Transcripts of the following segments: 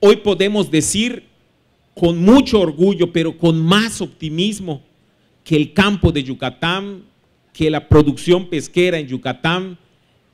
Hoy podemos decir con mucho orgullo, pero con más optimismo, que el campo de Yucatán, que la producción pesquera en Yucatán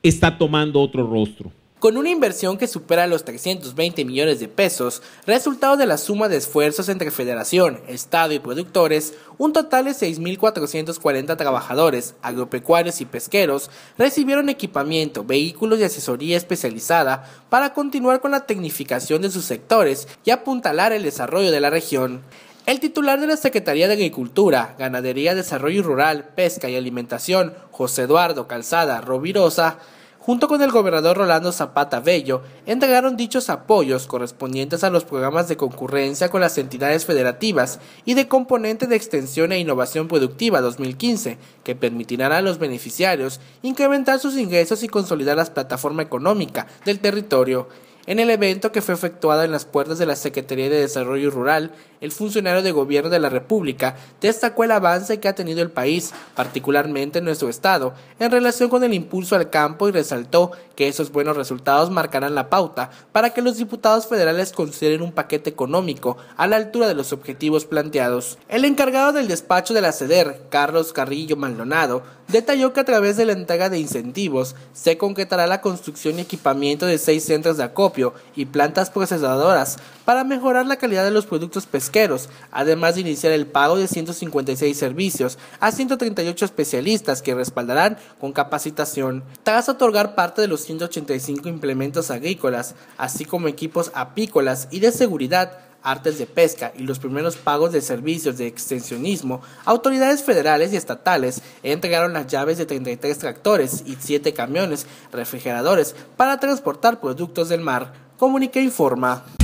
está tomando otro rostro. Con una inversión que supera los 320 millones de pesos, resultado de la suma de esfuerzos entre Federación, Estado y productores, un total de 6.440 trabajadores, agropecuarios y pesqueros recibieron equipamiento, vehículos y asesoría especializada para continuar con la tecnificación de sus sectores y apuntalar el desarrollo de la región. El titular de la Secretaría de Agricultura, Ganadería, Desarrollo Rural, Pesca y Alimentación, José Eduardo Calzada Rovirosa, junto con el gobernador Rolando Zapata Bello, entregaron dichos apoyos correspondientes a los programas de concurrencia con las entidades federativas y de componente de extensión e innovación productiva 2015, que permitirán a los beneficiarios incrementar sus ingresos y consolidar la plataforma económica del territorio. En el evento que fue efectuado en las puertas de la Secretaría de Desarrollo Rural, el funcionario de gobierno de la República destacó el avance que ha tenido el país, particularmente en nuestro estado, en relación con el impulso al campo y resaltó que esos buenos resultados marcarán la pauta para que los diputados federales consideren un paquete económico a la altura de los objetivos planteados. El encargado del despacho de la CEDER, Carlos Carrillo Maldonado, detalló que a través de la entrega de incentivos se concretará la construcción y equipamiento de seis centros de acopio y plantas procesadoras para mejorar la calidad de los productos pesqueros, además de iniciar el pago de 156 servicios a 138 especialistas que respaldarán con capacitación, tras otorgar parte de los 185 implementos agrícolas, así como equipos apícolas y de seguridad artes de pesca y los primeros pagos de servicios de extensionismo, autoridades federales y estatales entregaron las llaves de 33 tractores y 7 camiones refrigeradores para transportar productos del mar, comunica Informa.